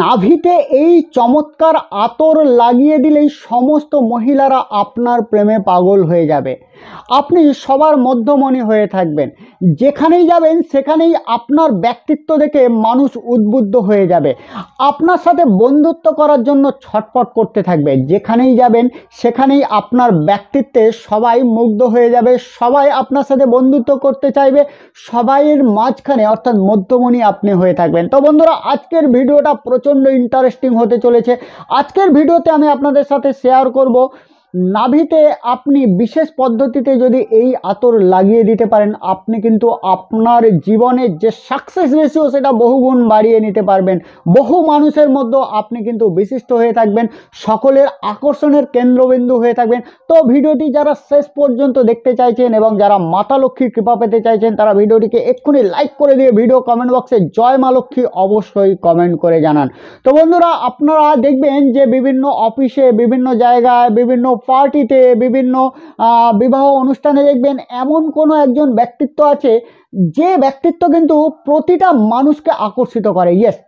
নাভিতে এই চমৎকার আতর লাগিয়ে দিলেই সমস্ত মহিলারা আপনার প্রেমে পাগল হয়ে যাবে আপনি সবার মধ্যমণি হয়ে থাকবেন যেখানেই যাবেন সেখানেই আপনার ব্যক্তিত্ব দেখে মানুষ উদ্বুদ্ধ হয়ে যাবে আপনার সাথে বন্ধুত্ব করার জন্য ছটপট করতে থাকবে যেখানেই যাবেন সেখানেই আপনার ব্যক্তিত্বে সবাই মুগ্ধ হয়ে যাবে সবাই আপনার সাথে বন্ধুত্ব করতে চাইবে সবাইয়ের মাঝখানে অর্থাৎ মধ্যমণি আপনি হয়ে থাকবেন তো বন্ধুরা আজকের ভিডিওটা প্রচণ্ড ইন্টারেস্টিং হতে চলেছে আজকের ভিডিওতে আমি আপনাদের সাথে শেয়ার করব নাভিতে আপনি বিশেষ পদ্ধতিতে যদি এই আতর লাগিয়ে দিতে পারেন আপনি কিন্তু আপনার জীবনের যে সাকসেস রেশিও সেটা বহুগুণ বাড়িয়ে নিতে পারবেন বহু মানুষের মধ্যে আপনি কিন্তু বিশিষ্ট হয়ে থাকবেন সকলের আকর্ষণের কেন্দ্রবিন্দু হয়ে থাকবেন তো ভিডিওটি যারা শেষ পর্যন্ত দেখতে চাইছেন এবং যারা মাতা লক্ষ্মীর কৃপা পেতে চাইছেন তারা ভিডিওটিকে এক্ষুনি লাইক করে দিয়ে ভিডিও কমেন্ট বক্সে জয় মা লক্ষ্মী অবশ্যই কমেন্ট করে জানান তো বন্ধুরা আপনারা দেখবেন যে বিভিন্ন অফিসে বিভিন্ন জায়গায় বিভিন্ন পার্টিতে বিভিন্ন বিবাহ অনুষ্ঠানে দেখবেন এমন কোনো একজন ব্যক্তিত্ব আছে যে ব্যক্তিত্ব কিন্তু প্রতিটা মানুষকে আকর্ষিত করে ইয়েস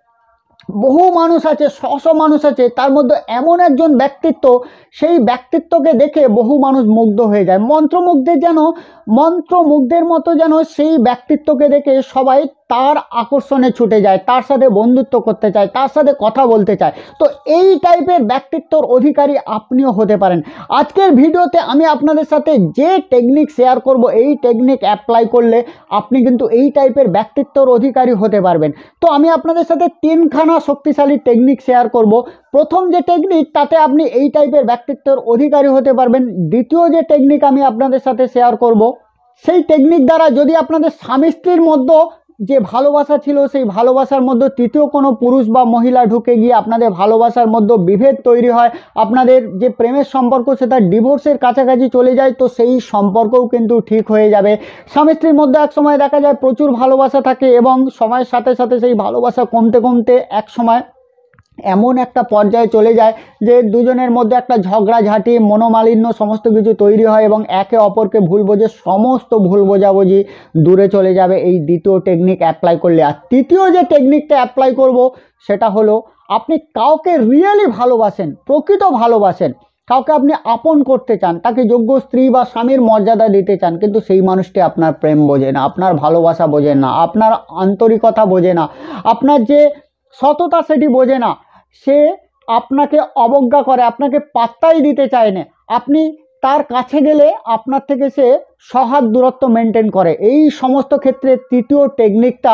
বহু মানুষ আছে শশ মানুষ আছে তার মধ্যে এমন একজন ব্যক্তিত্ব সেই ব্যক্তিত্বকে দেখে বহু মানুষ মুগ্ধ হয়ে যায় মন্ত্রমুগ্ধের যেন মন্ত্রমুগ্ধের মতো যেন সেই ব্যক্তিত্বকে দেখে সবাই তার আকর্ষণে ছুটে যায় তার সাথে বন্ধুত্ব করতে চায় তার সাথে কথা বলতে চায় তো এই টাইপের ব্যক্তিত্বর অধিকারী আপনিও হতে পারেন আজকের ভিডিওতে আমি আপনাদের সাথে যে টেকনিক শেয়ার করব এই টেকনিক অ্যাপ্লাই করলে আপনি কিন্তু এই টাইপের ব্যক্তিত্বর অধিকারী হতে পারবেন তো আমি আপনাদের সাথে তিনখানা শক্তিশালী টেকনিক শেয়ার করব প্রথম যে টেকনিক তাতে আপনি এই টাইপের ব্যক্তিত্বর অধিকারী হতে পারবেন দ্বিতীয় যে টেকনিক আমি আপনাদের সাথে শেয়ার করব সেই টেকনিক দ্বারা যদি আপনাদের স্বামী স্ত্রীর মধ্যেও যে ভালোবাসা ছিল সেই ভালোবাসার মধ্যে তৃতীয় কোনো পুরুষ বা মহিলা ঢুকে গিয়ে আপনাদের ভালোবাসার মধ্যে বিভেদ তৈরি হয় আপনাদের যে প্রেমের সম্পর্ক সেটা ডিভোর্সের কাছাকাছি চলে যায় তো সেই সম্পর্কও কিন্তু ঠিক হয়ে যাবে স্বামী স্ত্রীর মধ্যে এক সময় দেখা যায় প্রচুর ভালোবাসা থাকে এবং সময়ের সাথে সাথে সেই ভালোবাসা কমতে কমতে এক সময় এমন একটা পর্যায়ে চলে যায় যে দুজনের মধ্যে একটা ঝগড়া ঝাঁটি মনোমালিন্য সমস্ত কিছু তৈরি হয় এবং একে অপরকে ভুল বোঝে সমস্ত ভুল বোঝাবুঝি দূরে চলে যাবে এই দ্বিতীয় টেকনিক অ্যাপ্লাই করলে আর তৃতীয় যে টেকনিকটা অ্যাপ্লাই করব সেটা হলো আপনি কাউকে রিয়েলি ভালোবাসেন প্রকৃত ভালোবাসেন কাউকে আপনি আপন করতে চান তাকে যোগ্য স্ত্রী বা স্বামীর মর্যাদা দিতে চান কিন্তু সেই মানুষটি আপনার প্রেম বোঝে না আপনার ভালোবাসা বোঝে না আপনার আন্তরিকতা বোঝে না আপনার যে সততা সেটি বোঝে না সে আপনাকে অবজ্ঞা করে আপনাকে পাত্তাই দিতে চায় না আপনি তার কাছে গেলে আপনার থেকে সে সহাত দূরত্ব মেনটেন করে এই সমস্ত ক্ষেত্রে তৃতীয় টেকনিকটা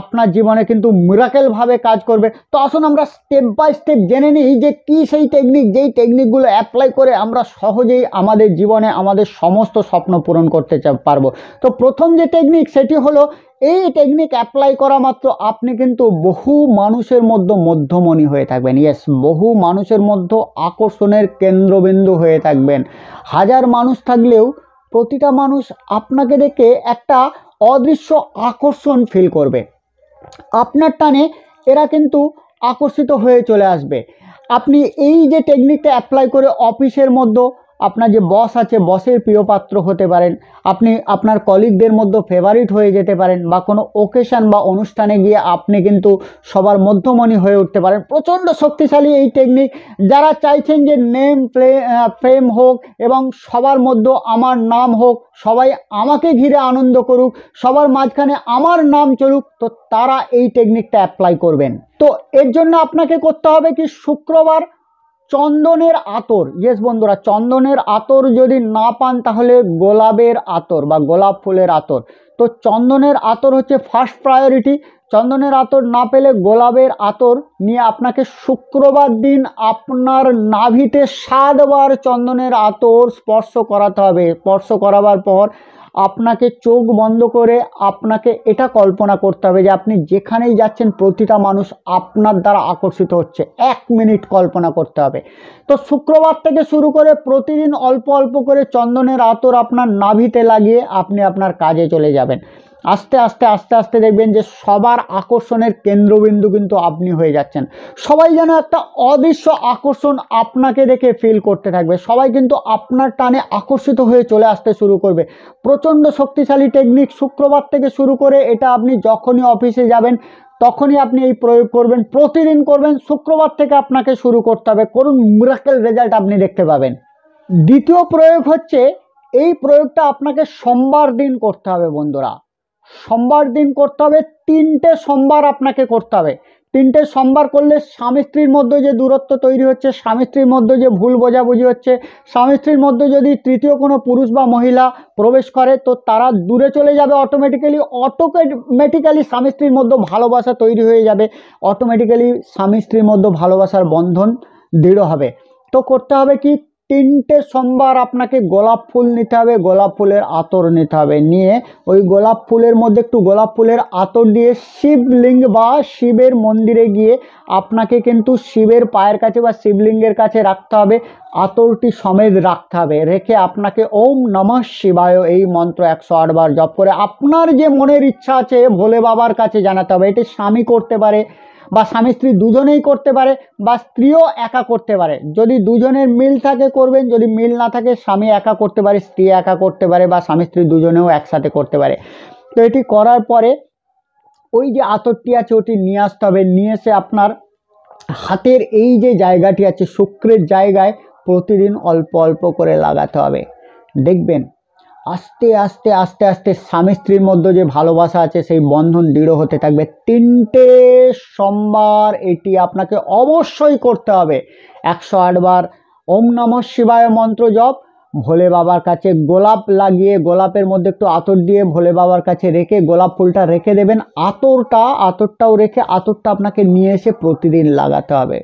আপনার জীবনে কিন্তু মিরাকেলভাবে কাজ করবে তো আসুন আমরা স্টেপ বাই স্টেপ জেনে নিই যে কী সেই টেকনিক যেই টেকনিকগুলো অ্যাপ্লাই করে আমরা সহজেই আমাদের জীবনে আমাদের সমস্ত স্বপ্ন পূরণ করতে পারবো তো প্রথম যে টেকনিক সেটি হলো এই টেকনিক অ্যাপ্লাই করা মাত্র আপনি কিন্তু বহু মানুষের মধ্যে মধ্যমণি হয়ে থাকবেন ইয়েস বহু মানুষের মধ্যে আকর্ষণের কেন্দ্রবিন্দু হয়ে থাকবেন হাজার মানুষ থাকলেও প্রতিটা মানুষ আপনাকে দেখে একটা অদৃশ্য আকর্ষণ ফিল করবে আপনার টানে এরা কিন্তু আকর্ষিত হয়ে চলে আসবে আপনি এই যে টেকনিকটা অ্যাপ্লাই করে অফিসের মধ্যে আপনার যে বস আছে বসের প্রিয় পাত্র হতে পারেন আপনি আপনার কলিগদের মধ্যে ফেভারিট হয়ে যেতে পারেন বা কোনো ওকেশান বা অনুষ্ঠানে গিয়ে আপনি কিন্তু সবার মধ্যমণি হয়ে উঠতে পারেন প্রচণ্ড শক্তিশালী এই টেকনিক যারা চাইছেন যে নেম প্লে ফ্রেম হোক এবং সবার মধ্যে আমার নাম হোক সবাই আমাকে ঘিরে আনন্দ করুক সবার মাঝখানে আমার নাম চলুক তো তারা এই টেকনিকটা অ্যাপ্লাই করবেন তো এর জন্য আপনাকে করতে হবে কি শুক্রবার চন্দনের আতর ইয়েস বন্ধুরা চন্দনের আতর যদি না পান তাহলে গোলাপের আতর বা গোলাপ ফুলের আতর তো চন্দনের আতর হচ্ছে ফার্স্ট প্রায়োরিটি চন্দনের আতর না পেলে গোলাপের আতর নিয়ে আপনাকে শুক্রবার দিন আপনার নাভিতে সাতবার চন্দনের আতর স্পর্শ করাতে হবে স্পর্শ করাবার পর আপনাকে চোখ বন্ধ করে আপনাকে এটা কল্পনা করতে হবে যে আপনি যেখানেই যাচ্ছেন প্রতিটা মানুষ আপনার দ্বারা আকর্ষিত হচ্ছে এক মিনিট কল্পনা করতে হবে তো শুক্রবার থেকে শুরু করে প্রতিদিন অল্প অল্প করে চন্দনের আতর আপনার নাভিতে লাগিয়ে আপনি আপনার কাজে চলে যাবেন আস্তে আস্তে আস্তে আস্তে দেখবেন যে সবার আকর্ষণের কেন্দ্রবিন্দু কিন্তু আপনি হয়ে যাচ্ছেন সবাই যেন একটা অদৃশ্য আকর্ষণ আপনাকে দেখে ফিল করতে থাকবে সবাই কিন্তু আপনার টানে আকর্ষিত হয়ে চলে আসতে শুরু করবে প্রচণ্ড শক্তিশালী টেকনিক শুক্রবার থেকে শুরু করে এটা আপনি যখনই অফিসে যাবেন তখনই আপনি এই প্রয়োগ করবেন প্রতিদিন করবেন শুক্রবার থেকে আপনাকে শুরু করতে হবে করুন মুরাকেল রেজাল্ট আপনি দেখতে পাবেন দ্বিতীয় প্রয়োগ হচ্ছে এই প্রয়োগটা আপনাকে সোমবার দিন করতে হবে বন্ধুরা সোমবার দিন করতে হবে তিনটে সোমবার আপনাকে করতে হবে তিনটে সোমবার করলে স্বামী স্ত্রীর মধ্যে যে দূরত্ব তৈরি হচ্ছে স্বামী স্ত্রীর মধ্যে যে ভুল বোঝাবুঝি হচ্ছে স্বামী স্ত্রীর মধ্যে যদি তৃতীয় কোনো পুরুষ বা মহিলা প্রবেশ করে তো তারা দূরে চলে যাবে অটোমেটিক্যালি অটোমেটিক্যালি স্বামী স্ত্রীর মধ্যে ভালোবাসা তৈরি হয়ে যাবে অটোমেটিক্যালি স্বামী স্ত্রীর মধ্যে ভালোবাসার বন্ধন দৃঢ় হবে তো করতে হবে কি তিনটে সোমবার আপনাকে গোলাপ ফুল নিতে হবে গোলাপ ফুলের আতর নিতে হবে নিয়ে ওই গোলাপ ফুলের মধ্যে একটু গোলাপ ফুলের আতর দিয়ে শিবলিঙ্গ বা শিবের মন্দিরে গিয়ে আপনাকে কিন্তু শিবের পায়ের কাছে বা শিবলিঙ্গের কাছে রাখতে হবে আতরটি সমেত রাখতে হবে রেখে আপনাকে ওম নম শিবায় এই মন্ত্র একশো আটবার জপ করে আপনার যে মনের ইচ্ছা আছে ভোলে বাবার কাছে জানাতে হবে এটি স্বামী করতে পারে বা স্বামী স্ত্রী দুজনেই করতে পারে বা স্ত্রীও একা করতে পারে যদি দুজনের মিল থাকে করবেন যদি মিল না থাকে স্বামী একা করতে পারে স্ত্রী একা করতে পারে বা স্বামী স্ত্রী দুজনেও একসাথে করতে পারে তো এটি করার পরে ওই যে আতরটি আছে ওটি নিয়ে আসতে হবে নিয়ে এসে আপনার হাতের এই যে জায়গাটি আছে শুক্রের জায়গায় প্রতিদিন অল্প অল্প করে লাগাতে হবে দেখবেন আস্তে আস্তে আস্তে আস্তে স্বামী স্ত্রীর মধ্যে যে ভালোবাসা আছে সেই বন্ধন দৃঢ় হতে থাকবে তিনটে সোমবার এটি আপনাকে অবশ্যই করতে হবে একশো আটবার ওম নম শিবায় মন্ত্র জপ ভোলে বাবার কাছে গোলাপ লাগিয়ে গোলাপের মধ্যে একটু আতর দিয়ে ভোলে বাবার কাছে রেখে গোলাপ ফুলটা রেখে দেবেন আতরটা আতরটাও রেখে আতরটা আপনাকে নিয়ে এসে প্রতিদিন লাগাতে হবে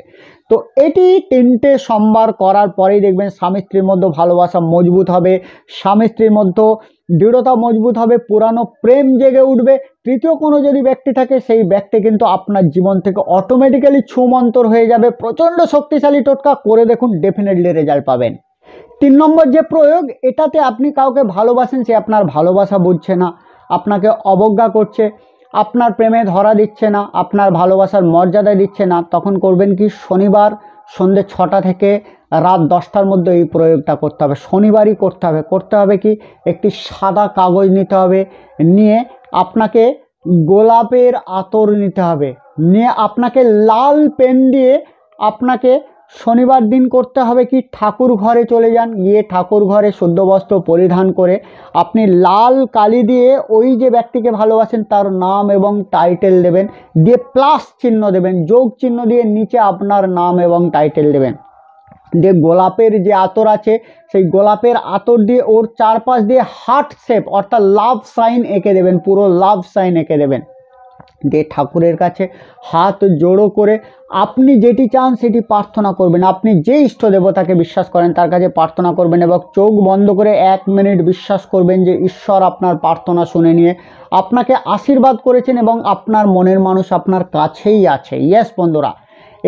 তো এটি তিনটে সোমবার করার পরেই দেখবেন স্বামী স্ত্রীর মধ্যে ভালোবাসা মজবুত হবে স্বামী স্ত্রীর মধ্যে দৃঢ়তা মজবুত হবে পুরানো প্রেম জেগে উঠবে তৃতীয় কোনো যদি ব্যক্তি থাকে সেই ব্যক্তি কিন্তু আপনার জীবন থেকে অটোমেটিক্যালি ছুমন্তর হয়ে যাবে প্রচণ্ড শক্তিশালী টোটকা করে দেখুন ডেফিনেটলি রেজাল্ট পাবেন তিন নম্বর যে প্রয়োগ এটাতে আপনি কাউকে ভালোবাসেন সে আপনার ভালোবাসা বুঝছে না আপনাকে অবজ্ঞা করছে আপনার প্রেমে ধরা দিচ্ছে না আপনার ভালোবাসার মর্যাদা দিচ্ছে না তখন করবেন কি শনিবার সন্ধ্যে ছটা থেকে রাত দশটার মধ্যে এই প্রয়োগটা করতে হবে শনিবারই করতে হবে করতে হবে কি একটি সাদা কাগজ নিতে হবে নিয়ে আপনাকে গোলাপের আতর নিতে হবে নিয়ে আপনাকে লাল পেন দিয়ে আপনাকে শনিবার দিন করতে হবে কি ঠাকুর ঘরে চলে যান গিয়ে ঠাকুর ঘরে শুদ্ধ বস্ত্র পরিধান করে আপনি লাল কালি দিয়ে ওই যে ব্যক্তিকে ভালোবাসেন তার নাম এবং টাইটেল দেবেন দিয়ে প্লাস চিহ্ন দেবেন যোগ চিহ্ন দিয়ে নিচে আপনার নাম এবং টাইটেল দেবেন দিয়ে গোলাপের যে আতর আছে সেই গোলাপের আতর দিয়ে ওর চারপাশ দিয়ে হার্ট শেপ অর্থাৎ লাভ সাইন এঁকে দেবেন পুরো লাভ সাইন এঁকে দেবেন যে ঠাকুরের কাছে হাত জোড়ো করে আপনি যেটি চান সেটি প্রার্থনা করবেন আপনি যে ইষ্ট দেবতাকে বিশ্বাস করেন তার কাছে প্রার্থনা করবেন এবং চোখ বন্ধ করে এক মিনিট বিশ্বাস করবেন যে ঈশ্বর আপনার প্রার্থনা শুনে নিয়ে আপনাকে আশীর্বাদ করেছেন এবং আপনার মনের মানুষ আপনার কাছেই আছে ইয়েস বন্ধুরা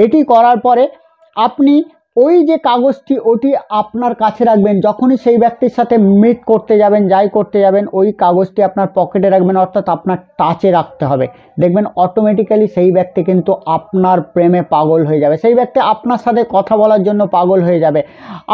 এটি করার পরে আপনি ওই যে কাগজটি ওটি আপনার কাছে রাখবেন যখনই সেই ব্যক্তির সাথে মিট করতে যাবেন যাই করতে যাবেন ওই কাগজটি আপনার পকেটে রাখবেন অর্থাৎ আপনার টাচে রাখতে হবে দেখবেন অটোমেটিক্যালি সেই ব্যক্তি কিন্তু আপনার প্রেমে পাগল হয়ে যাবে সেই ব্যক্তি আপনার সাথে কথা বলার জন্য পাগল হয়ে যাবে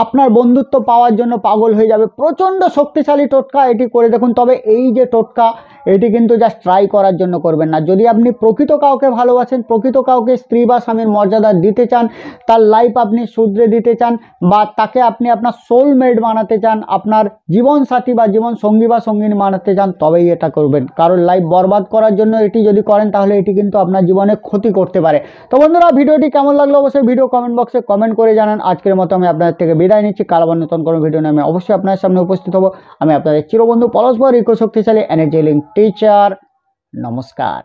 আপনার বন্ধুত্ব পাওয়ার জন্য পাগল হয়ে যাবে প্রচণ্ড শক্তিশালী টোটকা এটি করে দেখুন তবে এই যে টোটকা এটি কিন্তু জাস্ট ট্রাই করার জন্য করবেন না যদি আপনি প্রকৃত কাউকে ভালোবাসেন প্রকৃত কাউকে স্ত্রী বা স্বামীর মর্যাদা দিতে চান তার লাইফ আপনি শুধু শুধরে দিতে চান বা তাকে আপনি আপনার সোলমেট বানাতে চান আপনার জীবনসাথী বা জীবন সঙ্গী বা সঙ্গিনী বানাতে চান তবেই এটা করবেন কারণ লাইফ বরবাদ করার জন্য এটি যদি করেন তাহলে এটি কিন্তু আপনার জীবনে ক্ষতি করতে পারে তো বন্ধুরা ভিডিওটি কেমন লাগলো অবশ্যই ভিডিও কমেন্ট বক্সে কমেন্ট করে জানান আজকের মতো আমি আপনাদের থেকে বিদায় নিচ্ছি কারবার নতুন কোনো ভিডিও নিয়ে আমি অবশ্যই আপনার সামনে উপস্থিত হব আমি আপনাদের চিরবন্ধু পরস্পর ইকো শক্তিশালী এনার্জি লিঙ্ক টিচার নমস্কার